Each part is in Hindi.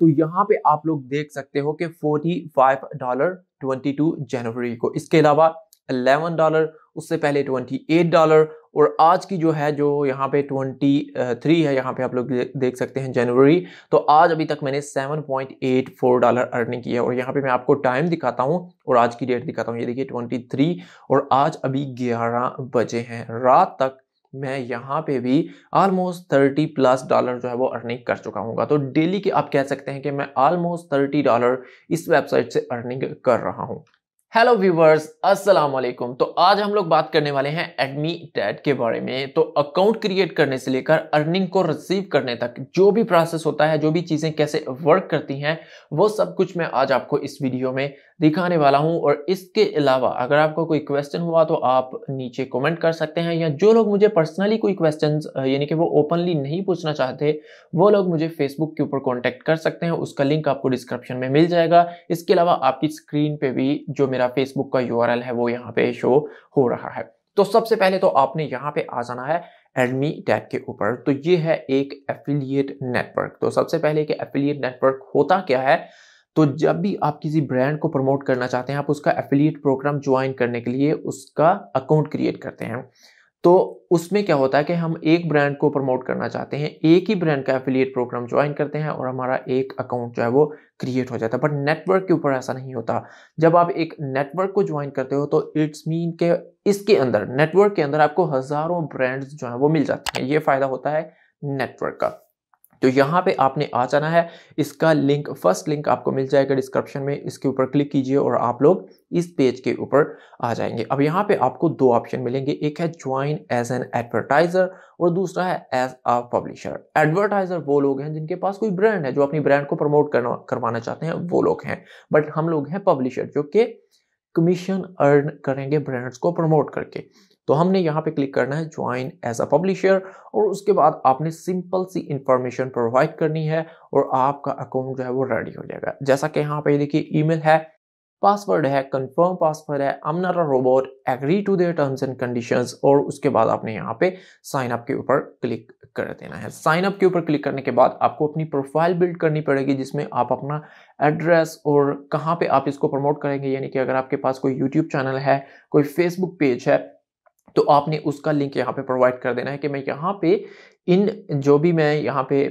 तो यहाँ पे आप लोग देख सकते हो कि 45 डॉलर टू जनवरी को इसके अलावा 11 डॉलर उससे पहले 28 डॉलर और आज की जो है जो यहाँ पे 23 है यहाँ पे आप लोग देख सकते हैं जनवरी तो आज अभी तक मैंने 7.84 डॉलर अर्निंग किया है और यहाँ पे मैं आपको टाइम दिखाता हूँ और आज की डेट दिखाता हूँ ये देखिए 23 और आज अभी 11 बजे हैं रात तक मैं यहाँ पे भी ऑलमोस्ट थर्टी प्लस डॉलर जो है वो अर्निंग कर चुका हूँ तो डेली के आप कह सकते हैं कि मैं ऑलमोस्ट थर्टी डॉलर इस वेबसाइट से अर्निंग कर रहा हूँ हेलो व्यूवर्स अस्सलाम वालेकुम तो आज हम लोग बात करने वाले हैं एडमी टैट के बारे में तो अकाउंट क्रिएट करने से लेकर अर्निंग को रिसीव करने तक जो भी प्रोसेस होता है जो भी चीज़ें कैसे वर्क करती हैं वो सब कुछ मैं आज आपको इस वीडियो में दिखाने वाला हूं और इसके अलावा अगर आपको कोई क्वेश्चन हुआ तो आप नीचे कमेंट कर सकते हैं या जो लोग मुझे पर्सनली कोई क्वेश्चन यानी कि वो ओपनली नहीं पूछना चाहते वो लोग मुझे फेसबुक के ऊपर कॉन्टैक्ट कर सकते हैं उसका लिंक आपको डिस्क्रिप्शन में मिल जाएगा इसके अलावा आपकी स्क्रीन पर भी जो मेरा फेसबुक का यू है वो यहाँ पे शो हो रहा है तो सबसे पहले तो आपने यहाँ पे आ जाना है एडमी टैग के ऊपर तो ये है एक एफिलिएट नेटवर्क तो सबसे पहले कि एफिलिएट नेटवर्क होता क्या है तो जब भी आप किसी ब्रांड को प्रमोट करना चाहते हैं आप उसका एफिलिएट प्रोग्राम ज्वाइन करने के लिए उसका अकाउंट क्रिएट करते हैं तो उसमें क्या होता है कि हम एक ब्रांड को प्रमोट करना चाहते हैं एक ही ब्रांड का एफिलिएट प्रोग्राम ज्वाइन करते हैं और हमारा एक अकाउंट जो है वो क्रिएट हो जाता है बट नेटवर्क के ऊपर ऐसा नहीं होता जब आप एक नेटवर्क को ज्वाइन करते हो तो इट्स मीन के इसके अंदर नेटवर्क के अंदर आपको हज़ारों ब्रांड्स जो है वो मिल जाते हैं ये फ़ायदा होता है नेटवर्क का तो यहाँ पे आपने आ जाना है इसका लिंक फर्स्ट लिंक आपको मिल जाएगा डिस्क्रिप्शन में इसके ऊपर क्लिक कीजिए और आप लोग इस पेज के ऊपर आ जाएंगे अब यहाँ पे आपको दो ऑप्शन मिलेंगे एक है ज्वाइन एज एन एडवर्टाइजर और दूसरा है एज अ पब्लिशर एडवर्टाइजर वो लोग हैं जिनके पास कोई ब्रांड है जो अपनी ब्रांड को प्रमोट करना करवाना चाहते हैं वो लोग हैं बट हम लोग हैं पब्लिशर जो कि कमीशन अर्न करेंगे ब्रांड्स को प्रमोट करके तो हमने यहाँ पे क्लिक करना है ज्वाइन एज अ पब्लिशर और उसके बाद आपने सिंपल सी इंफॉर्मेशन प्रोवाइड करनी है और आपका अकाउंट जो है वो रेडी हो जाएगा जैसा कि यहाँ पे देखिए ईमेल है पासवर्ड है कंफर्म पासवर्ड है I'm not a robot agree to their terms and conditions और उसके बाद आपने यहाँ पे साइन अप के ऊपर क्लिक कर देना है साइन अप के ऊपर क्लिक करने के बाद आपको अपनी प्रोफाइल बिल्ड करनी पड़ेगी जिसमें आप अपना एड्रेस और कहाँ पे आप इसको प्रमोट करेंगे यानी कि अगर आपके पास कोई यूट्यूब चैनल है कोई फेसबुक पेज है तो आपने उसका लिंक यहाँ पे प्रोवाइड कर देना है कि मैं यहाँ पे इन जो भी मैं यहाँ पे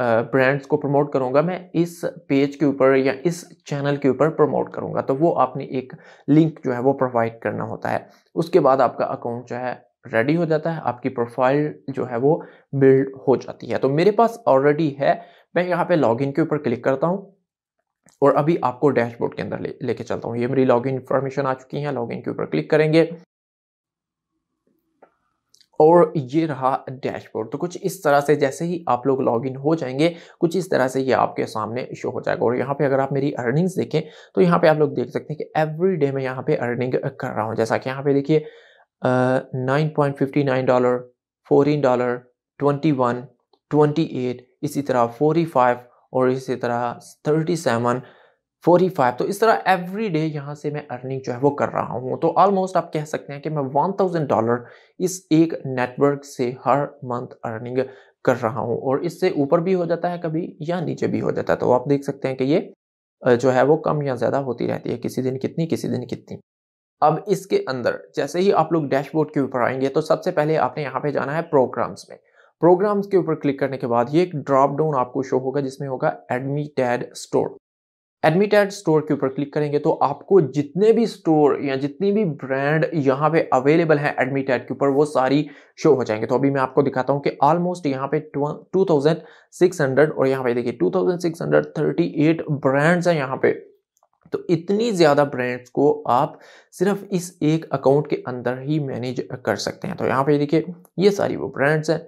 ब्रांड्स को प्रमोट करूंगा मैं इस पेज के ऊपर या इस चैनल के ऊपर प्रमोट करूंगा तो वो आपने एक लिंक जो है वो प्रोवाइड करना होता है उसके बाद आपका अकाउंट जो है रेडी हो जाता है आपकी प्रोफाइल जो है वो बिल्ड हो जाती है तो मेरे पास ऑलरेडी है मैं यहाँ पे लॉगिन के ऊपर क्लिक करता हूँ और अभी आपको डैशबोर्ड के अंदर ले लेके चलता हूँ ये मेरी लॉगिन इन्फॉर्मेशन आ चुकी है लॉगिन के ऊपर क्लिक करेंगे और ये रहा डैशबोर्ड तो कुछ इस तरह से जैसे ही आप लोग लॉगिन हो जाएंगे कुछ इस तरह से ये आपके सामने शो हो जाएगा और यहाँ पे अगर आप मेरी अर्निंग्स देखें तो यहाँ पे आप लोग देख सकते हैं कि एवरी डे मैं यहाँ पे अर्निंग कर रहा हूँ जैसा कि यहाँ पे देखिए nine point fifty nine dollar fourteen dollar twenty one twenty eight इसी तरह फोर्टी फाइव और इसी तरह थर्टी सेवन फोर्टी फाइव तो इस तरह एवरी डे यहाँ से मैं अर्निंग जो है वो कर रहा हूँ तो ऑलमोस्ट आप कह सकते हैं कि मैं वन थाउजेंड डॉलर इस एक नेटवर्क से हर मंथ अर्निंग कर रहा हूँ और इससे ऊपर भी हो जाता है कभी या नीचे भी हो जाता है तो आप देख सकते हैं कि ये जो है वो कम या ज़्यादा होती रहती है किसी दिन कितनी किसी दिन कितनी अब इसके अंदर जैसे ही आप लोग डैशबोर्ड के ऊपर आएंगे तो सबसे पहले आपने यहाँ पे जाना है प्रोग्राम्स में प्रोग्राम्स के ऊपर क्लिक करने के बाद ये एक ड्रॉप डाउन आपको शो होगा जिसमें होगा Admitad store Admitad store के ऊपर क्लिक करेंगे तो आपको जितने भी स्टोर या जितनी भी ब्रांड यहाँ पे अवेलेबल है एडमिट एड के ऊपर वो सारी शो हो जाएंगे तो अभी मैं आपको दिखाता हूँ कि ऑलमोस्ट यहाँ पे 2600 और यहाँ पे देखिए 2638 ब्रांड्स हैं यहाँ पे तो इतनी ज़्यादा ब्रांड्स को आप सिर्फ इस एक अकाउंट के अंदर ही मैनेज कर सकते हैं तो यहाँ पे देखिए ये सारी वो ब्रांड्स हैं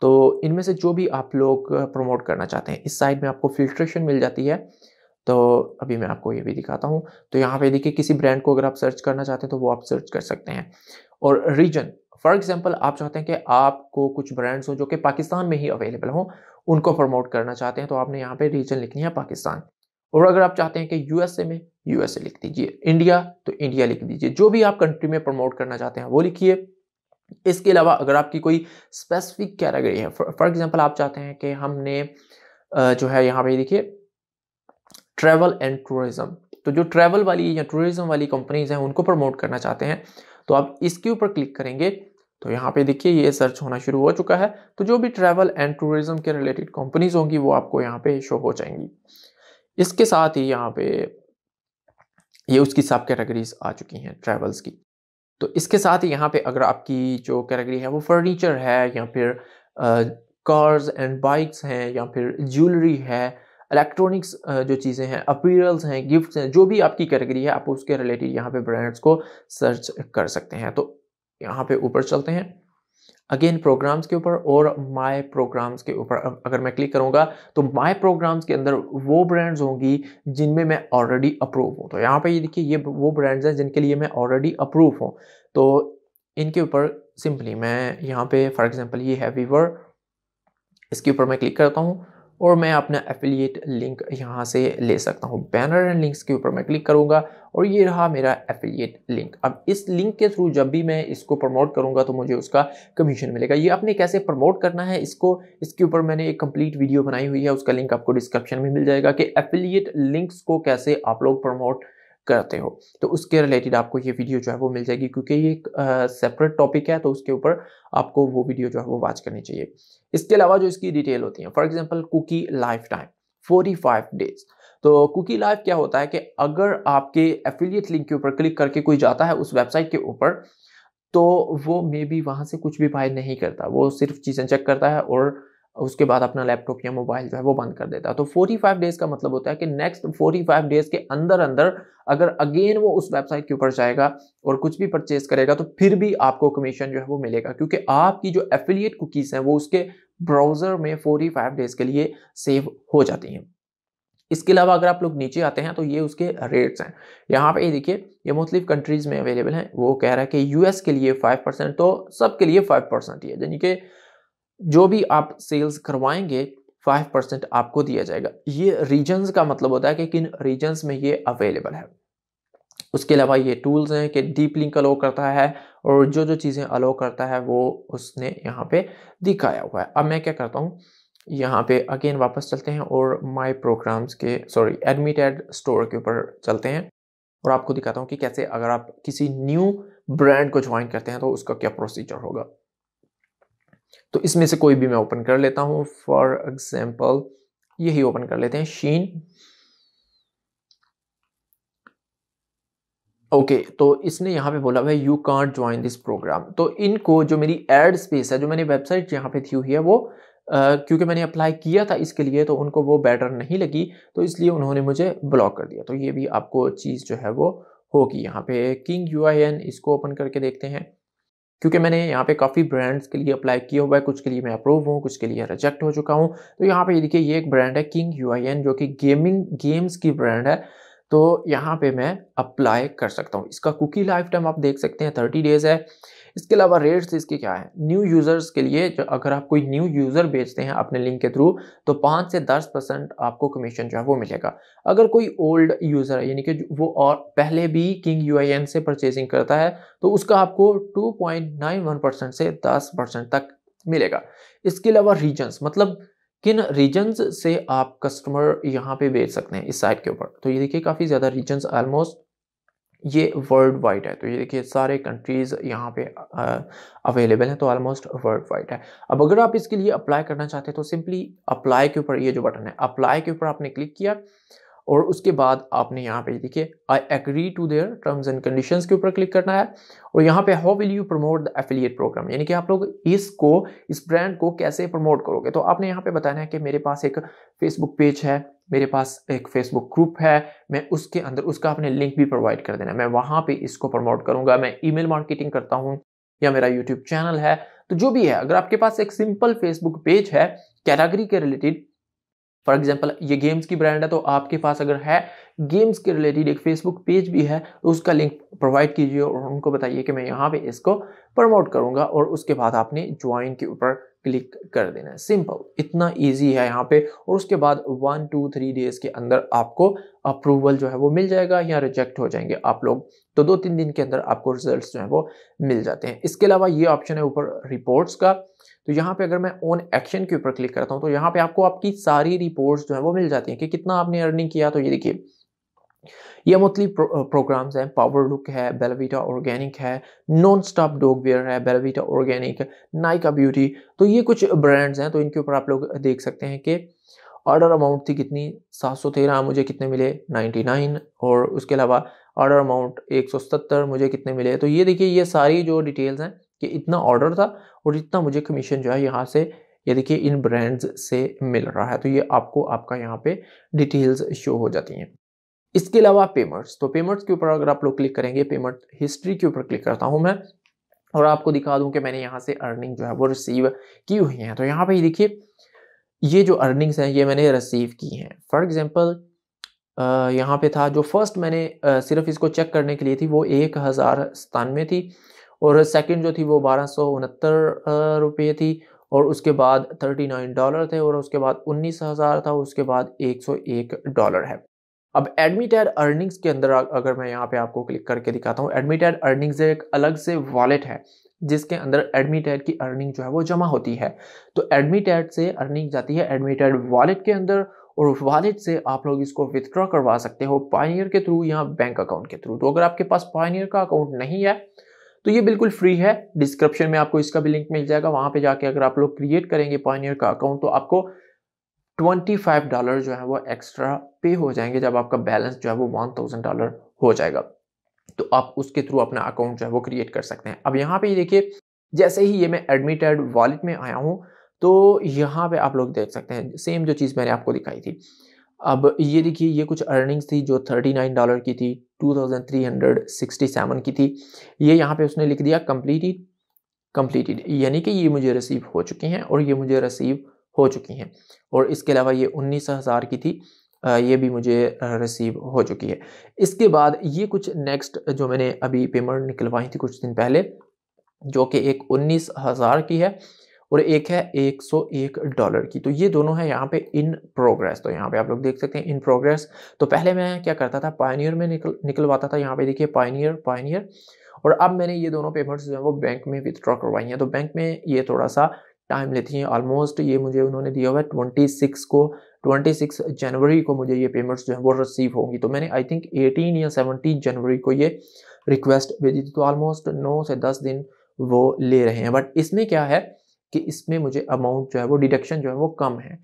तो इनमें से जो भी आप लोग प्रमोट करना चाहते हैं इस साइड में आपको फिल्ट्रेशन मिल जाती है तो अभी मैं आपको ये भी दिखाता हूँ तो यहाँ पे देखिए किसी ब्रांड को अगर आप सर्च करना चाहते हैं तो वो आप सर्च कर सकते हैं और रीजन फॉर एग्जाम्पल आप चाहते हैं कि आपको कुछ ब्रांड्स हों जो कि पाकिस्तान में ही अवेलेबल हों उनको प्रमोट करना चाहते हैं तो आपने यहाँ पे रीजन लिखनी है पाकिस्तान और अगर आप चाहते हैं कि यूएसए में यूएसए लिख दीजिए इंडिया तो इंडिया लिख दीजिए जो भी आप कंट्री में प्रमोट करना चाहते हैं वो लिखिए इसके अलावा अगर आपकी कोई स्पेसिफिक कैटेगरी है फॉर एग्जाम्पल आप चाहते हैं कि हमने जो है यहाँ पे देखिए ट्रैवल एंड टूरिज्म तो जो ट्रैवल वाली या टूरिज्म वाली कंपनीज हैं उनको प्रमोट करना चाहते हैं तो आप इसके ऊपर क्लिक करेंगे तो यहाँ पे देखिए ये सर्च होना शुरू हो चुका है तो जो भी ट्रैवल एंड टूरिज्म के रिलेटेड कंपनीज होंगी वो आपको यहाँ पे शो हो जाएंगी इसके साथ ही यहाँ पे ये उसकी सब कैटेगरीज आ चुकी हैं ट्रैवल्स की तो इसके साथ ही यहाँ पे अगर आपकी जो कैटेगरी है वो फर्नीचर है या फिर कार्स एंड बाइक्स हैं या फिर ज्वेलरी है इलेक्ट्रॉनिक्स uh, जो चीज़ें हैं अपीरल्स हैं गिफ्ट्स हैं जो भी आपकी कैटेगरी है आप उसके रिलेटेड यहाँ पे ब्रांड्स को सर्च कर सकते हैं तो यहाँ पे ऊपर चलते हैं अगेन प्रोग्राम्स के ऊपर और माय प्रोग्राम्स के ऊपर अगर मैं क्लिक करूँगा तो माय प्रोग्राम्स के अंदर वो ब्रांड्स होंगी जिनमें मैं ऑलरेडी अप्रूव हूँ तो यहाँ पे ये देखिए ये वो ब्रांड्स हैं जिनके लिए मैं ऑलरेडी अप्रूव हूँ तो इनके ऊपर सिंपली मैं यहाँ पे फॉर एग्जांपल ये है वीवर इसके ऊपर मैं क्लिक करता हूँ और मैं अपना एफिलिएट लिंक यहाँ से ले सकता हूँ बैनर एंड लिंक्स के ऊपर मैं क्लिक करूँगा और ये रहा मेरा एफिलिएट लिंक अब इस लिंक के थ्रू जब भी मैं इसको प्रमोट करूँगा तो मुझे उसका कमीशन मिलेगा ये आपने कैसे प्रमोट करना है इसको इसके ऊपर मैंने एक कंप्लीट वीडियो बनाई हुई है उसका लिंक आपको डिस्क्रिप्शन में मिल जाएगा कि एफिलिएट लिंक्स को कैसे आप लोग प्रमोट करते हो तो उसके रिलेटेड आपको ये वीडियो जो है वो मिल जाएगी क्योंकि ये एक सेपरेट टॉपिक है तो उसके ऊपर आपको वो वीडियो जो है वो वॉच करनी चाहिए इसके अलावा जो इसकी डिटेल होती है for example cookie life time forty five days तो कुकी लाइफ क्या होता है कि अगर आपके एफिलियट लिंक के ऊपर क्लिक करके कोई जाता है उस वेबसाइट के ऊपर तो वो मे बी वहाँ से कुछ भी बाय नहीं करता वो सिर्फ चीज़ें चेक करता है और उसके बाद अपना लैपटॉप या मोबाइल जो है वो बंद कर देता है तो 45 डेज का मतलब होता है कि नेक्स्ट 45 डेज के अंदर अंदर अगर अगेन वो उस वेबसाइट के ऊपर जाएगा और कुछ भी परचेज करेगा तो फिर भी आपको कमीशन जो है वो मिलेगा क्योंकि आपकी जो एफिलिएट कुकीज़ हैं वो उसके ब्राउज़र में 45 डेज के लिए सेव हो जाती हैं इसके अलावा अगर आप लोग नीचे आते हैं तो ये उसके रेट्स हैं यहाँ पे ये देखिए ये मुख्तलिफ कंट्रीज़ में अवेलेबल हैं वो कह रहा है कि यूएस के लिए फाइव परसेंट तो सब के लिए फाइव परसेंट ही है यानी कि जो भी आप सेल्स करवाएंगे फाइव परसेंट आपको दिया जाएगा ये रीजन्स का मतलब होता है कि किन रीजन्स में ये अवेलेबल है उसके अलावा ये टूल्स हैं कि डीप लिंक अलो करता है और जो जो चीज़ें अलो करता है वो उसने यहाँ पे दिखाया हुआ है अब मैं क्या करता हूँ यहाँ पे अगेन वापस चलते हैं और माय प्रोग्राम्स के सॉरी एडमिटेड स्टोर के ऊपर चलते हैं और आपको दिखाता हूँ कि कैसे अगर आप किसी न्यू ब्रांड को ज्वाइन करते हैं तो उसका क्या प्रोसीजर होगा तो इसमें से कोई भी मैं ओपन कर लेता हूं फॉर एग्जाम्पल यही ओपन कर लेते हैं शीन ओके okay, तो इसने यहाँ पे बोला भाई you can't join this program तो इनको जो मेरी एड स्पेस है जो मैंने वेबसाइट यहाँ पे थी हुई है वो क्योंकि मैंने अप्लाई किया था इसके लिए तो उनको वो बेटर नहीं लगी तो इसलिए उन्होंने मुझे ब्लॉक कर दिया तो ये भी आपको चीज़ जो है वो होगी यहाँ पे किंग यू इसको ओपन करके देखते हैं क्योंकि मैंने यहाँ पे काफ़ी ब्रांड्स के लिए अप्लाई किया हुआ है कुछ के लिए मैं अप्रूव हूँ कुछ के लिए रिजेक्ट हो चुका हूँ तो यहाँ पे देखिए ये एक ब्रांड है किंग यू जो कि गेमिंग गेम्स की ब्रांड है तो यहाँ पे मैं अप्लाई कर सकता हूँ इसका कुकी लाइफ टाइम आप देख सकते हैं थर्टी डेज़ है इसके अलावा रेट्स इसके क्या है न्यू यूज़र्स के लिए जो अगर आप कोई न्यू यूज़र बेचते हैं अपने लिंक के थ्रू तो पाँच से दस परसेंट आपको कमीशन जो है वो मिलेगा अगर कोई ओल्ड यूज़र है यानी कि वो और पहले भी किंग यू से परचेजिंग करता है तो उसका आपको टू से दस तक मिलेगा इसके अलावा रीजन्स मतलब किन रीजन्स से आप कस्टमर यहाँ पे बेच सकते हैं इस साइट के ऊपर तो ये देखिए काफ़ी ज़्यादा रीजन्स ऑलमोस्ट ये वर्ल्ड वाइड है तो ये देखिए सारे कंट्रीज़ यहाँ पे अवेलेबल हैं तो ऑलमोस्ट वर्ल्ड वाइड है अब अगर आप इसके लिए अप्लाई करना चाहते हैं तो सिंपली अप्लाई के ऊपर ये जो बटन है अप्लाई के ऊपर आपने क्लिक किया और उसके बाद आपने यहाँ पे देखिए I agree to their terms and conditions के ऊपर क्लिक करना है और यहाँ पे how will you promote the affiliate program यानी कि आप लोग इसको इस ब्रांड को कैसे प्रमोट करोगे तो आपने यहाँ पे बताना है कि मेरे पास एक फेसबुक पेज है मेरे पास एक फेसबुक ग्रुप है मैं उसके अंदर उसका आपने लिंक भी प्रोवाइड कर देना मैं वहाँ पर इसको प्रमोट करूँगा मैं ई मार्केटिंग करता हूँ या मेरा यूट्यूब चैनल है तो जो भी है अगर आपके पास एक सिंपल फेसबुक पेज है कैटागरी के रिलेटेड फॉर एग्जाम्पल ये गेम्स की ब्रांड है तो आपके पास अगर है गेम्स के रिलेटेड एक फेसबुक पेज भी है तो उसका लिंक प्रोवाइड कीजिए और उनको बताइए कि मैं यहाँ पे इसको प्रमोट करूँगा और उसके बाद आपने ज्वाइन के ऊपर क्लिक कर देना है सिंपल इतना इजी है यहाँ पे और उसके बाद वन टू थ्री डेज के अंदर आपको अप्रूवल जो है वो मिल जाएगा या रिजेक्ट हो जाएंगे आप लोग तो दो तीन दिन के अंदर आपको रिजल्ट जो है वो मिल जाते हैं इसके अलावा ये ऑप्शन है ऊपर रिपोर्ट्स का तो यहाँ पे अगर मैं ऑन एक्शन के ऊपर क्लिक करता हूँ तो यहाँ पे आपको आपकी सारी रिपोर्ट्स जो है वो मिल जाती हैं कि कितना आपने अर्निंग किया तो ये देखिए ये मोस्टली प्रो, प्रोग्राम्स हैं पावर लुक है बेलविटा ऑर्गेनिक है नॉन स्टॉप डॉग है बेलविटा ऑर्गेनिक नाइका ब्यूटी तो ये कुछ ब्रांड्स हैं तो इनके ऊपर आप लोग देख सकते हैं कि ऑर्डर अमाउंट थी कितनी सात सौ तेरह मुझे कितने मिले नाइन्टी नाइन और उसके अलावा ऑर्डर अमाउंट एक सौ मुझे कितने मिले तो ये देखिए ये सारी जो डिटेल्स हैं कि इतना ऑर्डर था और इतना मुझे कमीशन जो है यहाँ से ये देखिए इन ब्रांड्स से मिल रहा है तो ये आपको आपका यहाँ पे डिटेल्स शो हो जाती हैं इसके अलावा पेमेंट्स तो पेमेंट्स के ऊपर अगर आप लोग क्लिक करेंगे पेमेंट हिस्ट्री के ऊपर क्लिक करता हूँ मैं और आपको दिखा दूँ कि मैंने यहाँ से अर्निंग जो है वो रिसीव की हुई है तो यहाँ पे देखिए ये जो अर्निंग्स हैं ये मैंने रिसीव की हैं फॉर एग्जाम्पल यहाँ पे था जो फर्स्ट मैंने आ, सिर्फ इसको चेक करने के लिए थी वो एक हज़ार सतानवे थी और सेकंड जो थी वो बारह सौ उनहत्तर रुपये थी और उसके बाद थर्टी नाइन डॉलर थे और उसके बाद उन्नीस हज़ार था उसके बाद एक सौ एक डॉलर है अब एडमिटेड अर्निंग्स के अंदर अगर मैं यहाँ पे आपको क्लिक करके दिखाता हूँ एडमिटेड अर्निंग्स एक अलग से वॉलेट है जिसके अंदर एडमिटेड की अर्निंग जो है वो जमा होती है तो एडमिटेड से अर्निंग जाती है एडमिटेड वॉलेट के अंदर और वॉलेट से आप लोग इसको विथड्रॉ करवा सकते हो पाइनियर के थ्रू या बैंक अकाउंट के थ्रू तो अगर आपके पास पाइनियर का अकाउंट नहीं है तो ये बिल्कुल फ्री है डिस्क्रिप्शन में आपको इसका भी लिंक मिल जाएगा वहां पे जाके अगर आप लोग क्रिएट करेंगे पानियर का अकाउंट तो आपको ट्वेंटी फाइव डॉलर जो है वो एक्स्ट्रा पे हो जाएंगे जब आपका बैलेंस जो है वो वन थाउजेंड डॉलर हो जाएगा तो आप उसके थ्रू अपना अकाउंट जो है वो क्रिएट कर सकते हैं अब यहाँ पे देखिए जैसे ही ये मैं एडमिटेड वॉलेट में आया हूँ तो यहाँ पे आप लोग देख सकते हैं सेम जो चीज़ मैंने आपको दिखाई थी अब ये देखिए ये कुछ अर्निंग्स थी जो 39 डॉलर की थी 2367 की थी ये यहाँ पे उसने लिख दिया कम्प्लीटेड कम्प्लीटेड यानी कि ये मुझे रिसीव हो चुके हैं और ये मुझे रिसीव हो चुकी हैं और इसके अलावा ये उन्नीस हज़ार की थी ये भी मुझे रिसीव हो चुकी है इसके बाद ये कुछ नेक्स्ट जो मैंने अभी पेमेंट निकलवाई थी कुछ दिन पहले जो कि एक उन्नीस हज़ार की है और एक है 101 डॉलर की तो ये दोनों है यहाँ पे इन प्रोग्रेस तो यहाँ पे आप लोग देख सकते हैं इन प्रोग्रेस तो पहले मैं क्या करता था पाइनियर में निकल निकलवाता था यहाँ पे देखिए पाइनियर पाइनियर और अब मैंने ये दोनों पेमेंट्स जो है वो बैंक में विथड्रॉ करवाई हैं तो बैंक में ये थोड़ा सा टाइम लेती हैं ऑलमोस्ट ये मुझे उन्होंने दिया हुआ है ट्वेंटी सिक्स को ट्वेंटी सिक्स जनवरी को मुझे ये पेमेंट्स जो है वो रिसीव होंगी तो मैंने आई थिंक एटीन या सेवनटीन जनवरी को ये रिक्वेस्ट भेजी थी तो ऑलमोस्ट नौ से दस दिन वो ले रहे हैं बट इसमें क्या है कि इसमें मुझे अमाउंट जो है वो डिडक्शन जो है वो कम है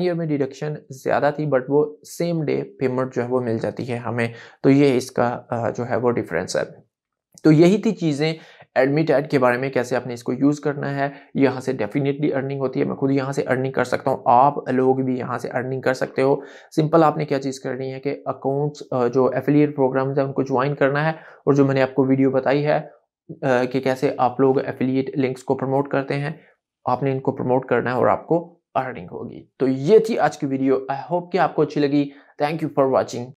ईयर में डिडक्शन ज़्यादा थी बट वो सेम डे पेमेंट जो है वो मिल जाती है हमें तो ये इसका जो है वो डिफरेंस है तो यही थी चीज़ें एडमिट एड के बारे में कैसे आपने इसको यूज़ करना है यहाँ से डेफिनेटली अर्निंग होती है मैं खुद यहाँ से अर्निंग कर सकता हूँ आप लोग भी यहाँ से अर्निंग कर सकते हो सिंपल आपने क्या चीज़ करनी है कि अकाउंट्स जो एफिलिएट प्रोग्राम्स हैं उनको ज्वाइन करना है और जो मैंने आपको वीडियो बताई है कि कैसे आप लोग एफिलिएट लिंक्स को प्रमोट करते हैं आपने इनको प्रमोट करना है और आपको अर्निंग होगी तो ये थी आज की वीडियो आई होप कि आपको अच्छी लगी थैंक यू फॉर वॉचिंग